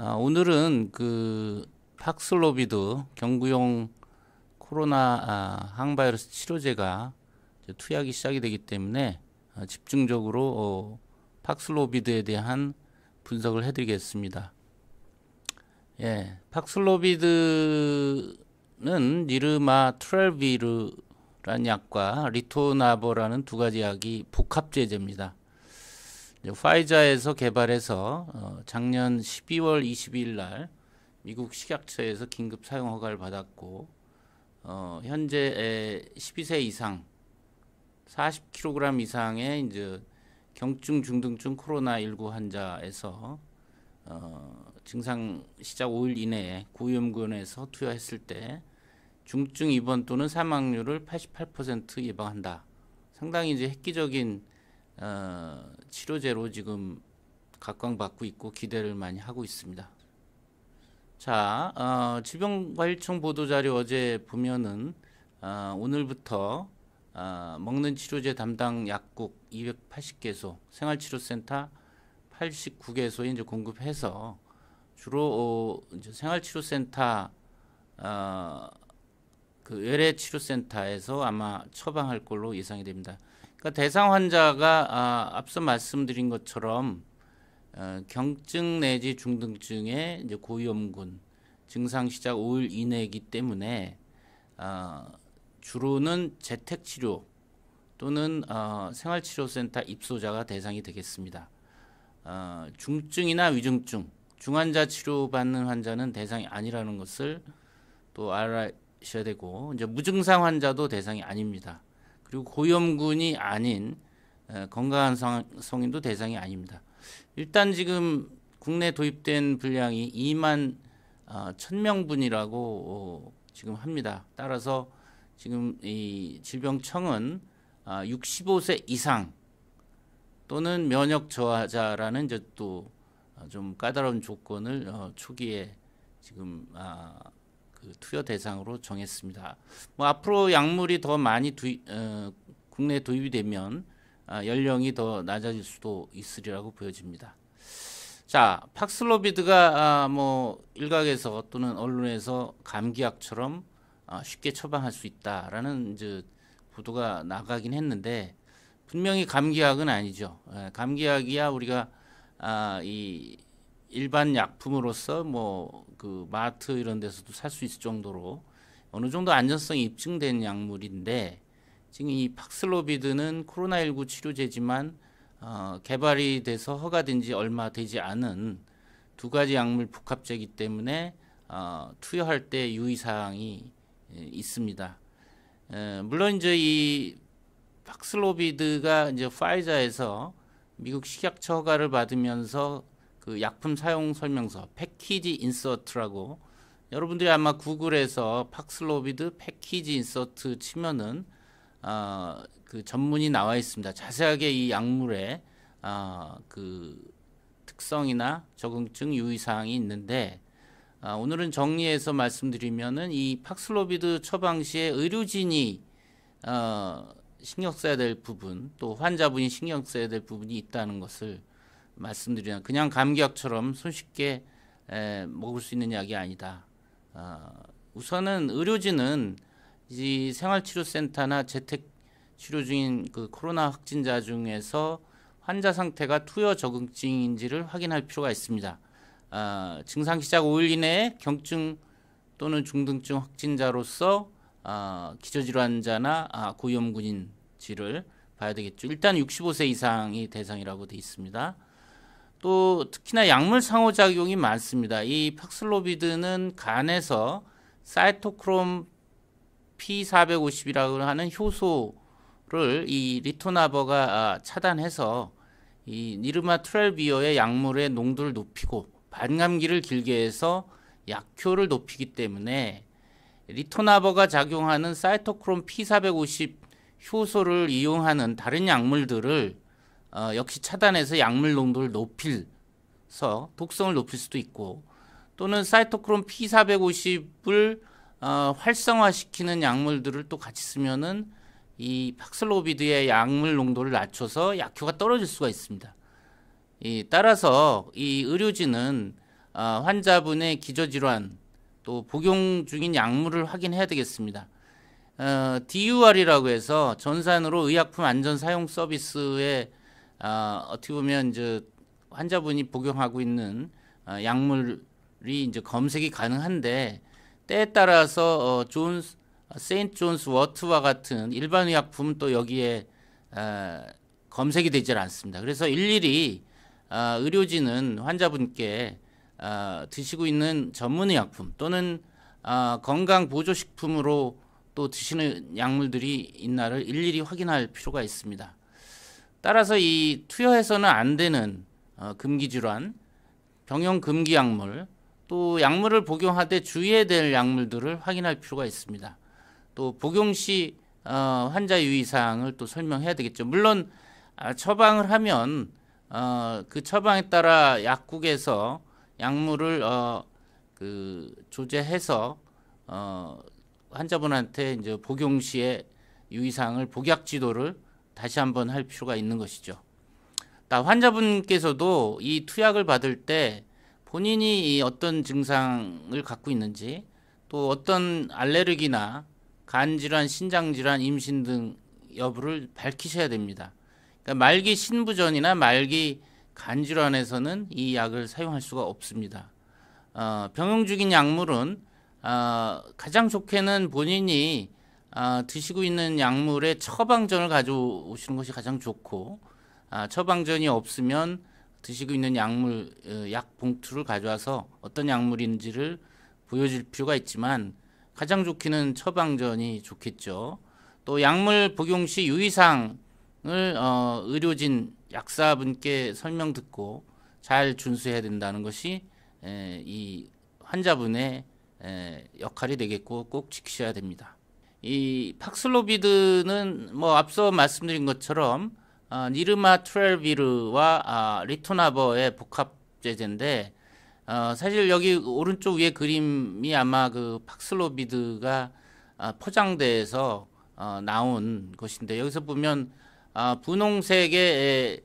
아, 오늘은 그 팍슬로비드 경구용 코로나 아, 항바이러스 치료제가 투약이 시작이 되기 때문에 아, 집중적으로 어, 팍슬로비드에 대한 분석을 해드리겠습니다. 예, 팍슬로비드는 니르마 트렐비르라는 약과 리토나버라는 두 가지 약이 복합제제입니다. 화이자에서 개발해서 어, 작년 12월 22일 날 미국 식약처에서 긴급 사용 허가를 받았고 어, 현재 12세 이상 40kg 이상의 이제 경증 중등증 코로나19 환자에서 어, 증상 시작 5일 이내에 구의원군에서 투여했을 때 중증 입원 또는 사망률을 88% 예방한다. 상당히 이제 획기적인 어, 치료제로 지금 각광받고 있고 기대를 많이 하고 있습니다. 자, 어, 질병관리청 보도자료 어제 보면은 어, 오늘부터 어, 먹는 치료제 담당 약국 280개소, 생활치료센터 89개소에 이제 공급해서 주로 어, 이제 생활치료센터 어, 그 외래치료센터에서 아마 처방할 걸로 예상이 됩니다. 그러니까 대상 환자가 아, 앞서 말씀드린 것처럼 어, 경증 내지 중등증의 이제 고위험군 증상 시작 5일 이내이기 때문에 어, 주로는 재택 치료 또는 어, 생활치료센터 입소자가 대상이 되겠습니다. 어, 중증이나 위중증, 중환자 치료받는 환자는 대상이 아니라는 것을 또 알아셔야 되고 이제 무증상 환자도 대상이 아닙니다. 그리고 고위험군이 아닌 건강한 성인도 대상이 아닙니다. 일단 지금 국내 도입된 분량이 2만 1000명분이라고 아, 어, 지금 합니다. 따라서 지금 이 질병청은 65세 아, 이상 또는 면역 저하자라는 이제 또좀 아, 까다로운 조건을 어, 초기에 지금 그 투여 대상으로 정했습니다. 뭐 앞으로 약물이 더 많이 도 어, 국내에 도입 되면 아, 연령이 더 낮아질 수도 있으리라고 보여집니다. 자, 팍슬로비드가 아, 뭐 일각에서 또는 언론에서 감기약처럼 아, 쉽게 처방할 수 있다라는 이제 보도가 나가긴 했는데 분명히 감기약은 아니죠. 예, 감기약이야 우리가 아, 이 일반 약품으로서 뭐 그 마트 이런 데서도 살 수 있을 정도로 어느 정도 안전성이 입증된 약물인데 지금 이 팍슬로비드는 코로나19 치료제지만 어, 개발이 돼서 허가된 지 얼마 되지 않은 두 가지 약물 복합제이기 때문에 어, 투여할 때 유의사항이 예, 있습니다. 에, 물론 이제 이 팍슬로비드가 이제 파이자에서 미국 식약처 허가를 받으면서 그 약품 사용 설명서 패키지 인서트라고 여러분들이 아마 구글에서 팍슬로비드 패키지 인서트 치면은 어, 그 전문이 나와 있습니다. 자세하게 이약물에 어, 그 특성이나 적응증 유의사항이 있는데 어, 오늘은 정리해서 말씀드리면은 이 팍슬로비드 처방 시에 의료진이 어, 신경 써야 될 부분 또 환자분이 신경 써야 될 부분이 있다는 것을 말씀드리면 그냥 감기약처럼 손쉽게 에, 먹을 수 있는 약이 아니다. 어, 우선은 의료진은 이 생활치료센터나 재택 치료 중인 그 코로나 확진자 중에서 환자 상태가 투여 적응증인지를 확인할 필요가 있습니다. 어, 증상 시작 5일 이내에 경증 또는 중등증 확진자로서 어, 기저질환자나 아, 고위험군인지를 봐야 되겠죠. 일단 65세 이상이 대상이라고 돼 있습니다. 또 특히나 약물 상호작용이 많습니다. 이 팍슬로비드는 간에서 사이토크롬 P450이라고 하는 효소를 이 리토나버가 아, 차단해서 이 니르마 트렐비어의 약물의 농도를 높이고 반감기를 길게 해서 약효를 높이기 때문에 리토나버가 작용하는 사이토크롬 P450 효소를 이용하는 다른 약물들을 어, 역시 차단해서 약물 농도를 높일서 독성을 높일 수도 있고 또는 사이토크롬 P450을 어, 활성화시키는 약물들을 또 같이 쓰면은 이 팍슬로비드의 약물 농도를 낮춰서 약효가 떨어질 수가 있습니다. 이, 따라서 이 의료진은 어, 환자분의 기저질환 또 복용 중인 약물을 확인해야 되겠습니다. 어, DUR이라고 해서 전산으로 의약품 안전 사용 서비스의 어, 어떻게 보면 이제 환자분이 복용하고 있는 어, 약물이 이제 검색이 가능한데 때에 따라서 어, 존 아, 세인트 존스 워트와 같은 일반 의약품 또 여기에 어, 검색이 되질 않습니다. 그래서 일일이 어, 의료진은 환자분께 어, 드시고 있는 전문의약품 또는 어, 건강보조식품으로 또 드시는 약물들이 있나를 일일이 확인할 필요가 있습니다. 따라서 이 투여해서는 안 되는 어, 금기 질환, 병용 금기 약물, 또 약물을 복용하되 주의해야 될 약물들을 확인할 필요가 있습니다. 또 복용 시 어, 환자 유의사항을 또 설명해야 되겠죠. 물론 아, 처방을 하면 어, 그 처방에 따라 약국에서 약물을 어, 그 조제해서 어, 환자분한테 이제 복용 시에 유의사항을 복약 지도를 다시 한번 할 필요가 있는 것이죠. 환자분께서도 이 투약을 받을 때 본인이 어떤 증상을 갖고 있는지 또 어떤 알레르기나 간질환, 신장질환, 임신 등 여부를 밝히셔야 됩니다. 그러니까 말기 신부전이나 말기 간질환에서는 이 약을 사용할 수가 없습니다. 어, 병용 중인 약물은 어, 가장 좋게는 본인이 아, 드시고 있는 약물의 처방전을 가져오시는 것이 가장 좋고 아, 처방전이 없으면 드시고 있는 약물 어, 약 봉투를 가져와서 어떤 약물인지를 보여줄 필요가 있지만 가장 좋기는 처방전이 좋겠죠. 또 약물 복용 시 유의사항을 어, 의료진 약사분께 설명 듣고 잘 준수해야 된다는 것이 에, 이 환자분의 에, 역할이 되겠고 꼭 지키셔야 됩니다. 이 팍슬로비드는 뭐 앞서 말씀드린 것처럼 어, 니르마 트렐비르와 아, 리토나버의 복합 제제인데 어, 사실 여기 오른쪽 위에 그림이 아마 그 팍슬로비드가 아, 포장돼서 어, 나온 것인데 여기서 보면 아, 분홍색의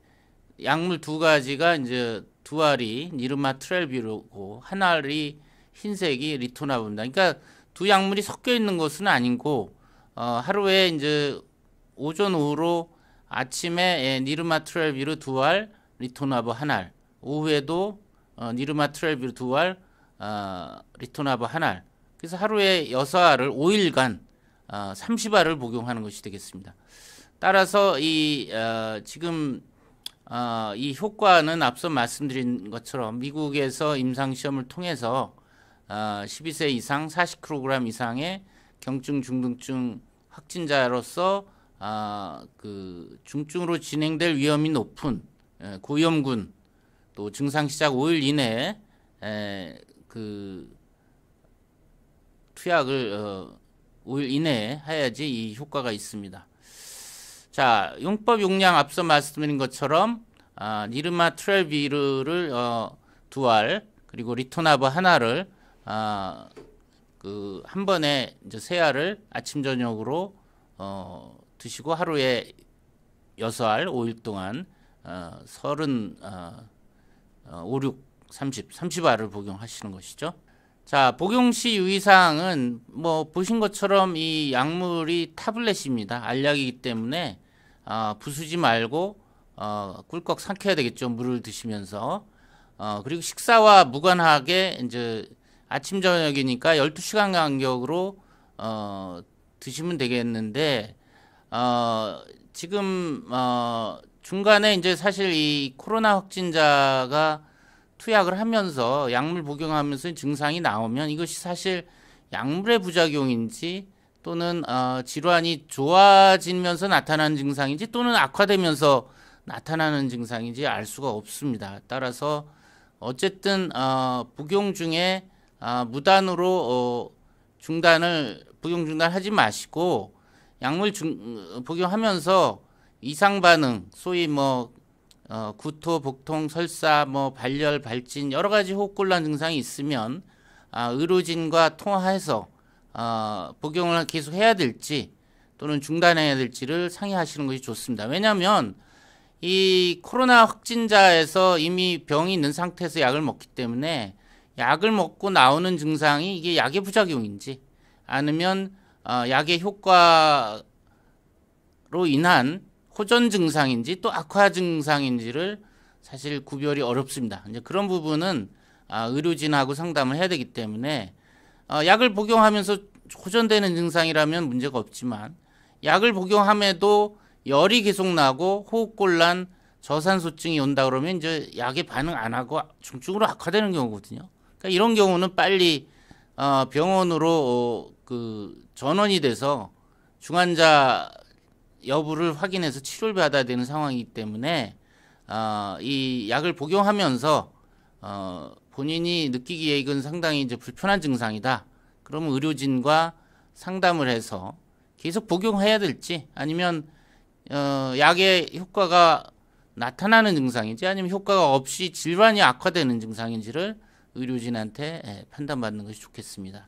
약물 두 가지가 이제 두 알이 니르마 트렐비르고 한 알이 흰색이 리토나버입니다. 그러니까 두 약물이 섞여 있는 것은 아니고 어, 하루에 이제 오전 오후로 아침에 예, 니르마트렐비르 두 알, 리토나브 한 알, 오후에도 어, 니르마트렐비르 두 알, 어, 리토나브 한 알. 그래서 하루에 여섯 알을 5일간 어, 30알을 복용하는 것이 되겠습니다. 따라서 이 어, 지금 어, 이 효과는 앞서 말씀드린 것처럼 미국에서 임상시험을 통해서 12세 어, 이상 40kg 이상의 경증 중등증 확진자로서 아, 그 중증으로 진행될 위험이 높은 예, 고위험군 또 증상 시작 5일 이내에 에, 예, 그 투약을 어, 5일 이내에 해야지 이 효과가 있습니다. 자, 용법 용량 앞서 말씀드린 것처럼 아, 니르마 트렐비르를 어, 두 알, 그리고 리토나브 하나를 아, 그 한 번에 이제 세 알을 아침 저녁으로 어, 드시고 하루에 여섯 알, 5일 동안 어, 30, 어, 5, 6, 30, 30알을 복용하시는 것이죠. 자, 복용 시 유의사항은 뭐 보신 것처럼 이 약물이 타블렛입니다. 알약이기 때문에 어, 부수지 말고 어, 꿀꺽 삼켜야 되겠죠. 물을 드시면서 어, 그리고 식사와 무관하게 이제 아침 저녁이니까 12시간 간격으로 어, 드시면 되겠는데 어, 지금 어, 중간에 이제 사실 이 코로나 확진자가 투약을 하면서 약물 복용하면서 증상이 나오면 이것이 사실 약물의 부작용인지 또는 어, 질환이 좋아지면서 나타나는 증상인지 또는 악화되면서 나타나는 증상인지 알 수가 없습니다. 따라서 어쨌든 어, 복용 중에 아, 무단으로 어, 중단을 복용 중단하지 마시고 약물 중, 어, 복용하면서 이상 반응, 소위 뭐 어, 구토, 복통, 설사, 뭐 발열, 발진 여러 가지 호흡곤란 증상이 있으면 아, 의료진과 통화해서 어, 복용을 계속 해야 될지 또는 중단해야 될지를 상의하시는 것이 좋습니다. 왜냐하면 이 코로나 확진자에서 이미 병이 있는 상태에서 약을 먹기 때문에 약을 먹고 나오는 증상이 이게 약의 부작용인지 아니면 어, 약의 효과로 인한 호전 증상인지 또 악화 증상인지를 사실 구별이 어렵습니다. 이제 그런 부분은 아, 의료진하고 상담을 해야 되기 때문에 어, 약을 복용하면서 호전되는 증상이라면 문제가 없지만 약을 복용함에도 열이 계속 나고 호흡곤란 저산소증이 온다 그러면 이제 약에 반응 안 하고 중증으로 악화되는 경우거든요. 그러니까 이런 경우는 빨리 어, 병원으로 어, 그 전원이 돼서 중환자 여부를 확인해서 치료를 받아야 되는 상황이기 때문에 어, 이 약을 복용하면서 어, 본인이 느끼기에 이건 상당히 이제 불편한 증상이다. 그러면 의료진과 상담을 해서 계속 복용해야 될지 아니면 어, 약의 효과가 나타나는 증상인지 아니면 효과가 없이 질환이 악화되는 증상인지를 의료진한테 예, 판단받는 것이 좋겠습니다.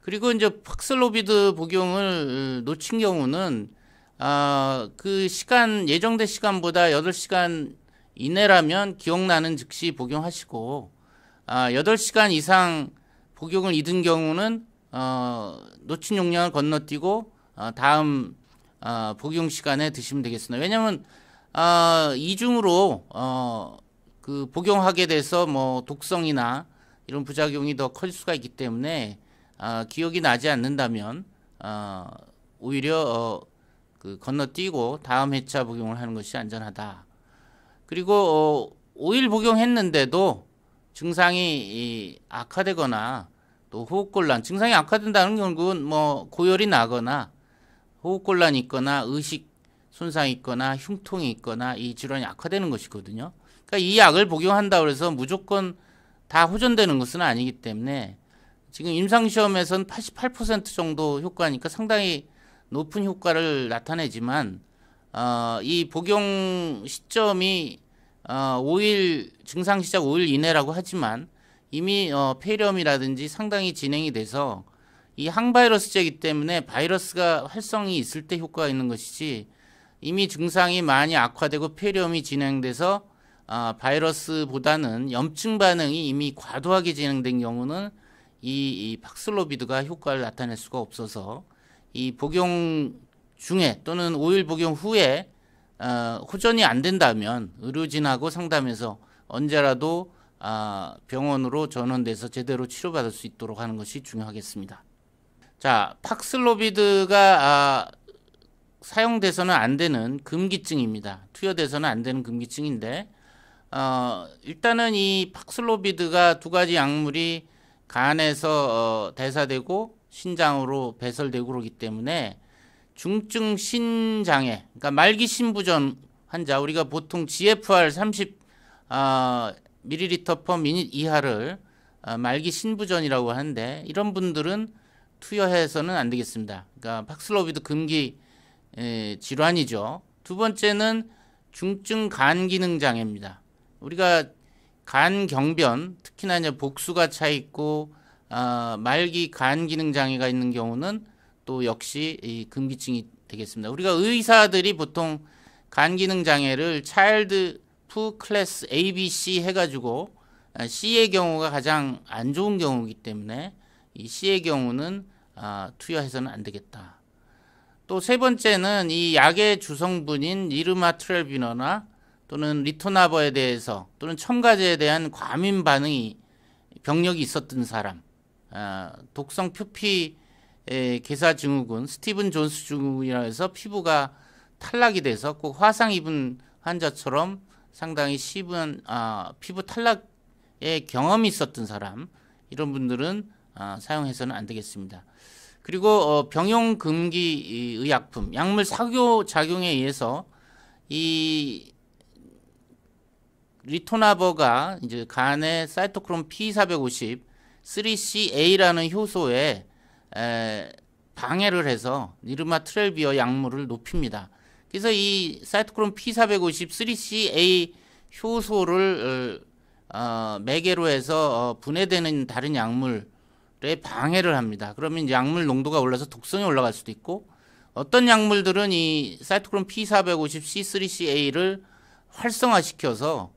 그리고 이제 팍슬로비드 복용을 어, 놓친 경우는 아, 그 시간 예정된 시간보다 8시간 이내라면 기억나는 즉시 복용하시고 아, 8시간 이상 복용을 잊은 경우는 어, 놓친 용량을 건너뛰고 어, 다음 어, 복용 시간에 드시면 되겠습니다. 왜냐하면 아, 이중으로 어, 그 복용하게 돼서 뭐 독성이나 이런 부작용이 더클 수가 있기 때문에 아, 기억이 나지 않는다면 아, 오히려 어, 그 건너뛰고 다음 회차 복용을 하는 것이 안전하다. 그리고 어, 5일 복용했는데도 증상이 이 악화되거나 또 호흡곤란, 증상이 악화된다는 결국은 뭐 고열이 나거나 호흡곤란이 있거나 의식 손상이 있거나 흉통이 있거나 이 질환이 악화되는 것이거든요. 그러니까 이 약을 복용한다 그래서 무조건 다 호전되는 것은 아니기 때문에 지금 임상시험에선 88% 정도 효과니까 상당히 높은 효과를 나타내지만 어, 이 복용 시점이 어, 5일 증상 시작 5일 이내라고 하지만 이미 어, 폐렴이라든지 상당히 진행이 돼서 이 항바이러스제이기 때문에 바이러스가 활성이 있을 때 효과가 있는 것이지 이미 증상이 많이 악화되고 폐렴이 진행돼서 아, 바이러스보다는 염증 반응이 이미 과도하게 진행된 경우는 이, 이 팍슬로비드가 효과를 나타낼 수가 없어서 이 복용 중에 또는 5일 복용 후에 어, 호전이 안 된다면 의료진하고 상담해서 언제라도 아, 병원으로 전원돼서 제대로 치료받을 수 있도록 하는 것이 중요하겠습니다. 자, 팍슬로비드가 아, 사용돼서는 안 되는 금기증입니다. 투여돼서는 안 되는 금기증인데 어, 일단은 이 팍슬로비드가 두 가지 약물이 간에서 어, 대사되고 신장으로 배설되고 그러기 때문에 중증 신장애, 그러니까 말기 신부전 환자 우리가 보통 GFR 30 어, 밀리리터 퍼 미닛 이하를 어, 말기 신부전이라고 하는데 이런 분들은 투여해서는 안 되겠습니다. 그러니까 팍슬로비드 금기 에, 질환이죠. 두 번째는 중증 간 기능 장애입니다. 우리가 간 경변 특히나 이제 복수가 차 있고 아, 말기 간 기능 장애가 있는 경우는 또 역시 이 금기증이 되겠습니다. 우리가 의사들이 보통 간 기능 장애를 차일드 푸 클래스 A, B, C 해가지고 아, C의 경우가 가장 안 좋은 경우이기 때문에 이 C의 경우는 아, 투여해서는 안 되겠다. 또 세 번째는 이 약의 주성분인 이르마트렐비너나 또는 리토나버에 대해서 또는 첨가제에 대한 과민 반응이 병력이 있었던 사람 아, 독성 표피 개사 증후군 스티븐 존스 증후군이라 해서 피부가 탈락이 돼서 꼭 화상 입은 환자처럼 상당히 심은 아, 피부 탈락의 경험이 있었던 사람 이런 분들은 아, 사용해서는 안 되겠습니다. 그리고 어, 병용 금기 의약품 약물 사교 작용에 의해서 이 리토나버가 이제 간에 사이토크롬 P450 3CA라는 효소에 에, 방해를 해서 니르마 트렐비어 약물을 높입니다. 그래서 이 사이토크롬 P450 3CA 효소를 어, 어, 매개로 해서 어, 분해되는 다른 약물에 방해를 합니다. 그러면 약물 농도가 올라서 독성이 올라갈 수도 있고 어떤 약물들은 이 사이토크롬 P450 C3CA를 활성화시켜서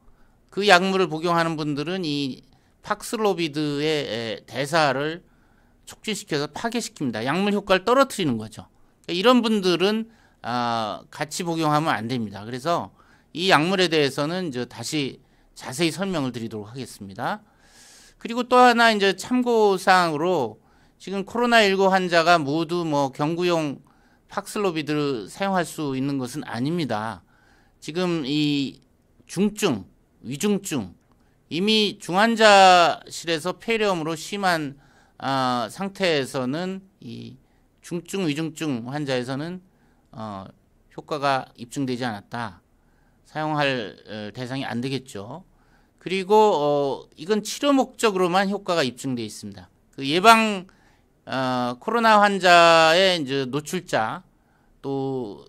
그 약물을 복용하는 분들은 이 팍슬로비드의 대사를 촉진시켜서 파괴시킵니다. 약물 효과를 떨어뜨리는 거죠. 그러니까 이런 분들은 아, 같이 복용하면 안 됩니다. 그래서 이 약물에 대해서는 이제 다시 자세히 설명을 드리도록 하겠습니다. 그리고 또 하나 이제 참고사항으로 지금 코로나19 환자가 모두 뭐 경구용 팍슬로비드를 사용할 수 있는 것은 아닙니다. 지금 이 중증, 위중증 이미 중환자실에서 폐렴으로 심한 아, 상태에서는 이 중증 위중증 환자에서는 어, 효과가 입증되지 않았다. 사용할 어, 대상이 안 되겠죠. 그리고 어, 이건 치료 목적으로만 효과가 입증되어 있습니다. 그 예방 어, 코로나 환자의 이제 노출자 또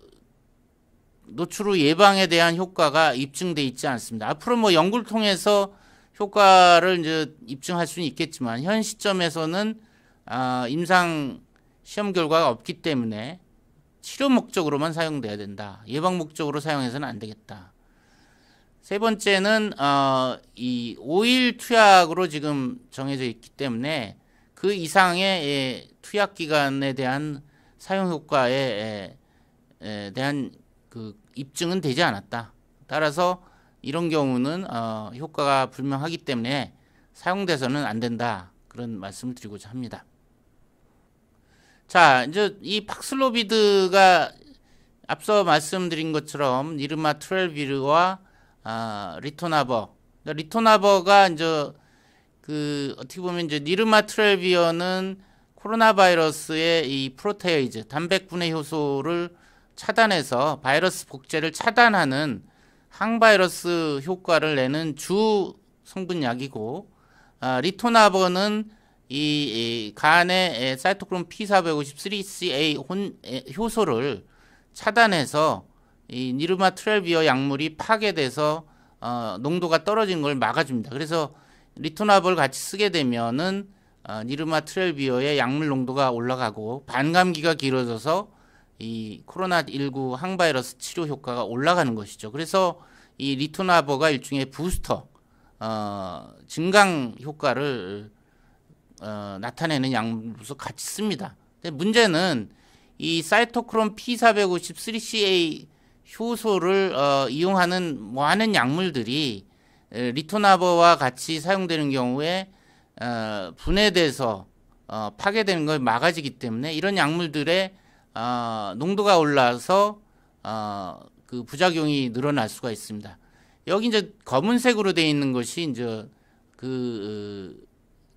노출 후 예방에 대한 효과가 입증돼 있지 않습니다. 앞으로 뭐 연구를 통해서 효과를 이제 입증할 수는 있겠지만 현 시점에서는 아, 임상 시험 결과가 없기 때문에 치료 목적으로만 사용돼야 된다. 예방 목적으로 사용해서는 안 되겠다. 세 번째는 어, 이 5일 투약으로 지금 정해져 있기 때문에 그 이상의 예, 투약 기간에 대한 사용 효과에 예, 예, 대한 그 입증은 되지 않았다. 따라서 이런 경우는 어, 효과가 불명하기 때문에 사용돼서는 안 된다. 그런 말씀을 드리고자 합니다. 자, 이제 이 팍슬로비드가 앞서 말씀드린 것처럼 이르마 트렐비르와 아, 리토나버. 그러니까 리토나버가 이제 그 어떻게 보면 이제 니르마 트렐비어는 코로나 바이러스의 이 프로테이즈 단백분해 효소를 차단해서 바이러스 복제를 차단하는 항바이러스 효과를 내는 주 성분약이고 아, 리토나버는 이, 이 간의 사이토크롬 P453CA 혼, 에, 효소를 차단해서 이 니르마 트렐비어 약물이 파괴돼서 어, 농도가 떨어진 걸 막아줍니다. 그래서 리토나볼 같이 쓰게 되면은 어, 니르마 트렐비어의 약물 농도가 올라가고 반감기가 길어져서 이 코로나19 항바이러스 치료 효과가 올라가는 것이죠. 그래서 이 리토나버가 일종의 부스터, 어, 증강 효과를 어, 나타내는 약물로서 같이 씁니다. 근데 문제는 이 사이토크롬 P453CA 효소를 어, 이용하는 많은 약물들이 리토나버와 같이 사용되는 경우에 어, 분해돼서 어, 파괴되는 걸 막아지기 때문에 이런 약물들의 어, 농도가 올라서 어, 그 부작용이 늘어날 수가 있습니다. 여기 이제 검은색으로 되어 있는 것이 이제 그 어,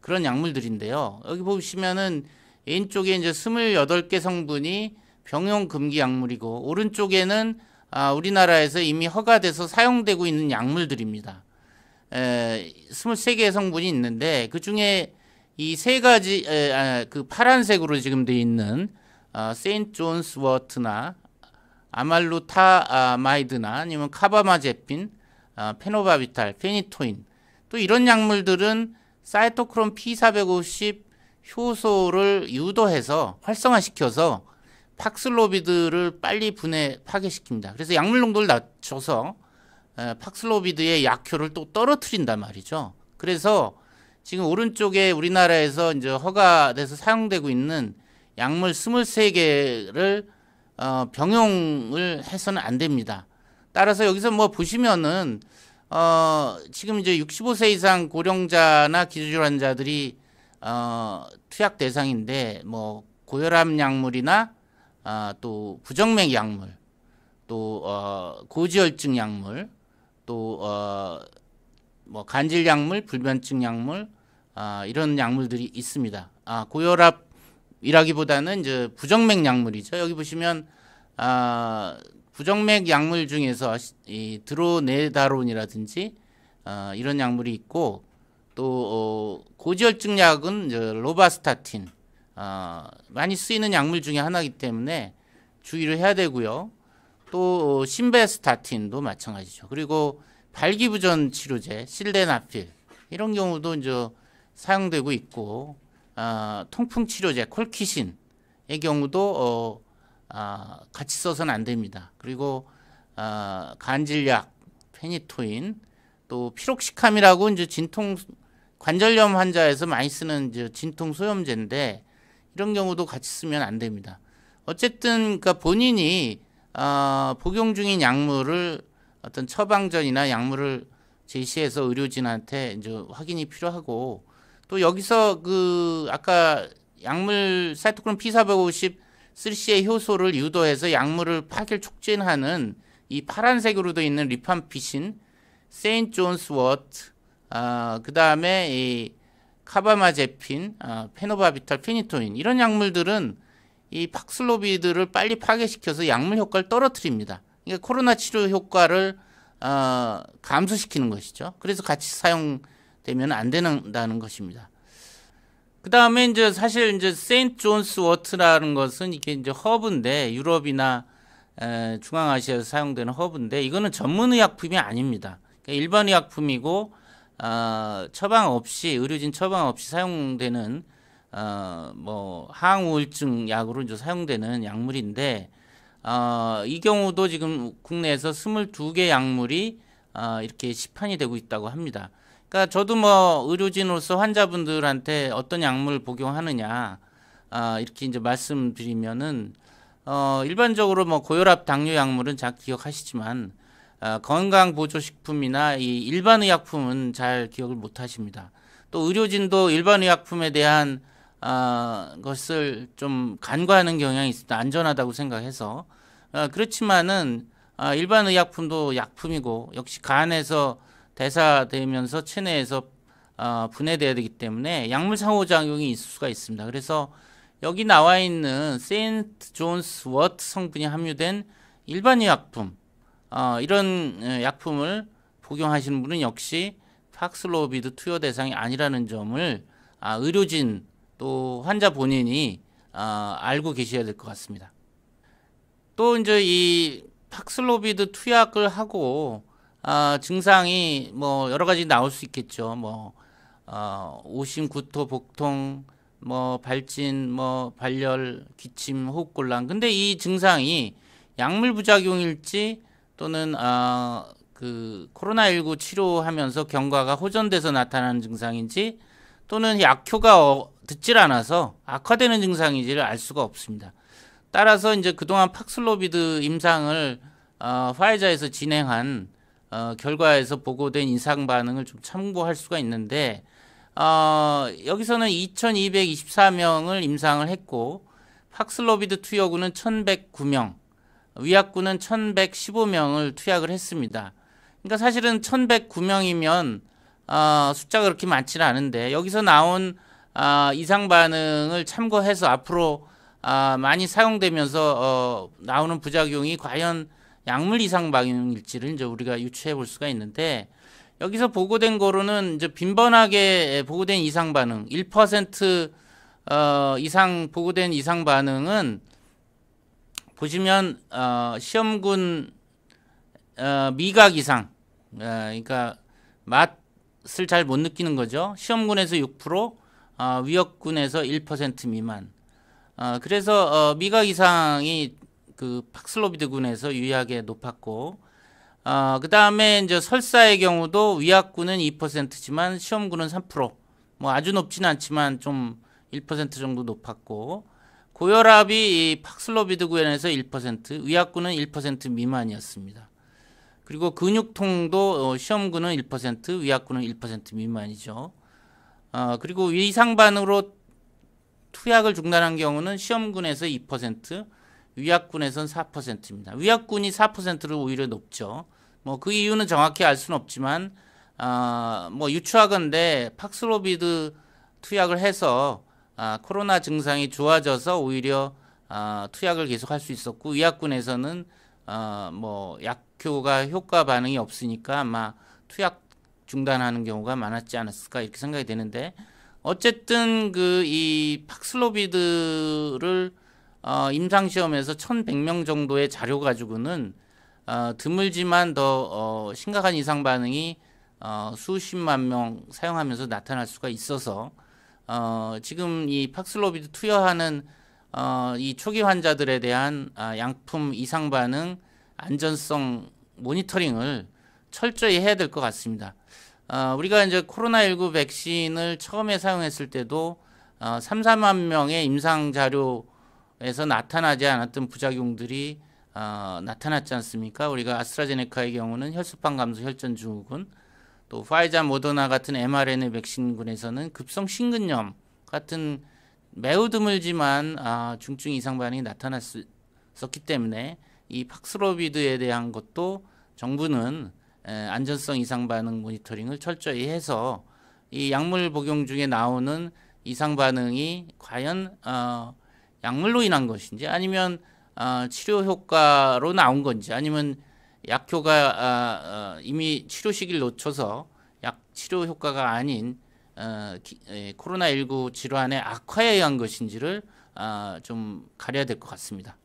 그런 약물들인데요. 여기 보시면은 왼쪽에 이제 28개 성분이 병용 금기 약물이고 오른쪽에는 아, 우리나라에서 이미 허가돼서 사용되고 있는 약물들입니다. 에, 2 3개 성분이 있는데 그 중에 이 세 가지 에, 아, 그 파란색으로 지금 되어 있는 어, 세인트 존스 워트나 아말루타 아, 마이드나 아니면 카바마제핀, 어, 페노바비탈, 페니토인 또 이런 약물들은 사이토크롬 P450 효소를 유도해서 활성화시켜서 팍슬로비드를 빨리 분해 파괴시킵니다. 그래서 약물 농도를 낮춰서 어, 팍슬로비드의 약효를 또 떨어뜨린단 말이죠. 그래서 지금 오른쪽에 우리나라에서 이제 허가돼서 사용되고 있는 약물 23개를 어, 병용을 해서는 안 됩니다. 따라서 여기서 뭐 보시면은 어, 지금 이제 65세 이상 고령자나 기저질환자들이 어, 투약 대상인데 뭐 고혈압 약물이나 어, 또 부정맥 약물, 또 어, 고지혈증 약물, 또어뭐 간질 약물, 불면증 약물 아, 어, 이런 약물들이 있습니다. 아, 고혈압 이라기보다는 이제 부정맥 약물이죠. 여기 보시면 아, 부정맥 약물 중에서 이 드로네다론이라든지 아, 이런 약물이 있고 또 어, 고지혈증 약은 이제 로바스타틴 아, 많이 쓰이는 약물 중에 하나이기 때문에 주의를 해야 되고요. 또 어, 신베스타틴도 마찬가지죠. 그리고 발기부전 치료제 실데나필 이런 경우도 이제 사용되고 있고 어, 통풍 치료제 콜키신의 경우도 어, 아, 같이 써서는 안 됩니다. 그리고 어, 간질약, 페니토인, 또 피록시캄이라고 이제 진통 관절염 환자에서 많이 쓰는 이제 진통 소염제인데 이런 경우도 같이 쓰면 안 됩니다. 어쨌든 그러니까 본인이 어, 복용 중인 약물을 어떤 처방전이나 약물을 제시해서 의료진한테 이제 확인이 필요하고 또 여기서 그 아까 약물 사이토크롬 P450 3C의 효소를 유도해서 약물을 파괴 촉진하는 이 파란색으로 되어 있는 리판피신, 세인 존스 워트, 아, 그 다음에 이 카바마제핀, 아, 페노바비탈, 피니토인 이런 약물들은 이 팍슬로비드를 빨리 파괴시켜서 약물 효과를 떨어뜨립니다. 그러니까 코로나 치료 효과를 어, 감소시키는 것이죠. 그래서 같이 사용 되면 안 된다는 것입니다. 그 다음에 이제 사실 이제 세인트 존스 워트라는 것은 이게 이제 허브인데 유럽이나 에, 중앙아시아에서 사용되는 허브인데 이거는 전문의약품이 아닙니다. 그러니까 일반 의약품이고 어, 처방 없이 의료진 처방 없이 사용되는 어, 뭐 항우울증 약으로 이제 사용되는 약물인데 어, 이 경우도 지금 국내에서 22개 약물이 어, 이렇게 시판이 되고 있다고 합니다. 그러니까 저도 뭐 의료진으로서 환자분들한테 어떤 약물 을 복용하느냐 아, 이렇게 이제 말씀드리면은 어, 일반적으로 뭐 고혈압 당뇨 약물은 잘 기억하시지만 어, 아, 건강 보조 식품이나 이 일반 의약품은 잘 기억을 못 하십니다. 또 의료진도 일반 의약품에 대한 어, 것을 좀 간과하는 경향이 있습니다. 안전하다고 생각해서 어, 그렇지만은 어, 일반 의약품도 약품이고 역시 간에서 대사되면서 체내에서 어, 분해되어야 되기 때문에 약물 상호작용이 있을 수가 있습니다. 그래서 여기 나와 있는 세인트 존스 워트 성분이 함유된 일반 의약품 어, 이런 약품을 복용하시는 분은 역시 팍슬로비드 투여 대상이 아니라는 점을 아, 의료진 또 환자 본인이 아, 알고 계셔야 될 것 같습니다. 또 이제 이 팍슬로비드 투약을 하고 아, 증상이 뭐 여러 가지 나올 수 있겠죠. 뭐 어, 오심, 구토, 복통, 뭐 발진, 뭐 발열, 기침, 호흡곤란. 근데 이 증상이 약물 부작용일지 또는 아, 어, 그 코로나19 치료하면서 경과가 호전돼서 나타나는 증상인지 또는 약효가 어, 듣질 않아서 악화되는 증상인지를 알 수가 없습니다. 따라서 이제 그동안 팍슬로비드 임상을 어, 화이자에서 진행한 어, 결과에서 보고된 이상 반응을 좀 참고할 수가 있는데 어, 여기서는 2224명을 임상을 했고 팍슬로비드 투여군은 1109명, 위약군은 1115명을 투약을 했습니다. 그러니까 사실은 1109명이면 어, 숫자가 그렇게 많지는 않은데 여기서 나온 어, 이상 반응을 참고해서 앞으로 어, 많이 사용되면서 어, 나오는 부작용이 과연 약물 이상 반응일지를 이제 우리가 유추해 볼 수가 있는데 여기서 보고된 거로는 이제 빈번하게 보고된 이상 반응 1% 어, 이상 보고된 이상 반응은 보시면 어, 시험군 어, 미각 이상 어, 그러니까 맛을 잘 못 느끼는 거죠. 시험군에서 6% 어, 위협군에서 1% 미만. 어, 그래서 어, 미각 이상이 그 팍슬로비드 군에서 유의하게 높았고 어, 아, 그 다음에 이제 설사의 경우도 위약군은 2%지만 시험군은 3%뭐 아주 높지는 않지만 좀 1% 정도 높았고 고혈압이 이 팍슬로비드 군에서 1%, 위약군은 1% 미만이었습니다. 그리고 근육통도 어, 시험군은 1%, 위약군은 1% 미만이죠. 어, 그리고 위상반으로 투약을 중단한 경우는 시험군에서 2%, 위약군에선 4%입니다. 위약군이 4%로 오히려 높죠. 뭐 그 이유는 정확히 알 수는 없지만 아, 뭐 유추하건데 팍스로비드 투약을 해서 아, 코로나 증상이 좋아져서 오히려 아, 투약을 계속할 수 있었고 위약군에서는 아, 뭐 약효가 효과 반응이 없으니까 아마 투약 중단하는 경우가 많았지 않았을까 이렇게 생각이 되는데 어쨌든 그 이 팍슬로비드를 어, 임상시험에서 1,100명 정도의 자료 가지고는 어, 드물지만 더 어, 심각한 이상 반응이 어, 수십만 명 사용하면서 나타날 수가 있어서 어, 지금 이 팍슬로비드 투여하는 어, 이 초기 환자들에 대한 아, 양품 이상 반응 안전성 모니터링을 철저히 해야 될 것 같습니다. 어, 우리가 이제 코로나19 백신을 처음에 사용했을 때도 어, 3, 4만 명의 임상 자료 에서 나타나지 않았던 부작용들이 어, 나타났지 않습니까? 우리가 아스트라제네카의 경우는 혈소판 감소 혈전 증후군, 또 화이자 모더나 같은 mRNA 백신군에서는 급성 심근염 같은 매우 드물지만 아, 중증 이상 반응이 나타났었기 때문에 이 팍스로비드에 대한 것도 정부는 에, 안전성 이상 반응 모니터링을 철저히 해서 이 약물 복용 중에 나오는 이상 반응이 과연 어, 약물로 인한 것인지 아니면 어, 치료 효과로 나온 건지 아니면 약효가 아, 어, 이미 치료 시기를 놓쳐서 약 치료 효과가 아닌 어, 기, 에, 예, 코로나 19 질환의 악화에 의한 것인지를 아, 좀 가려야 될 것 같습니다.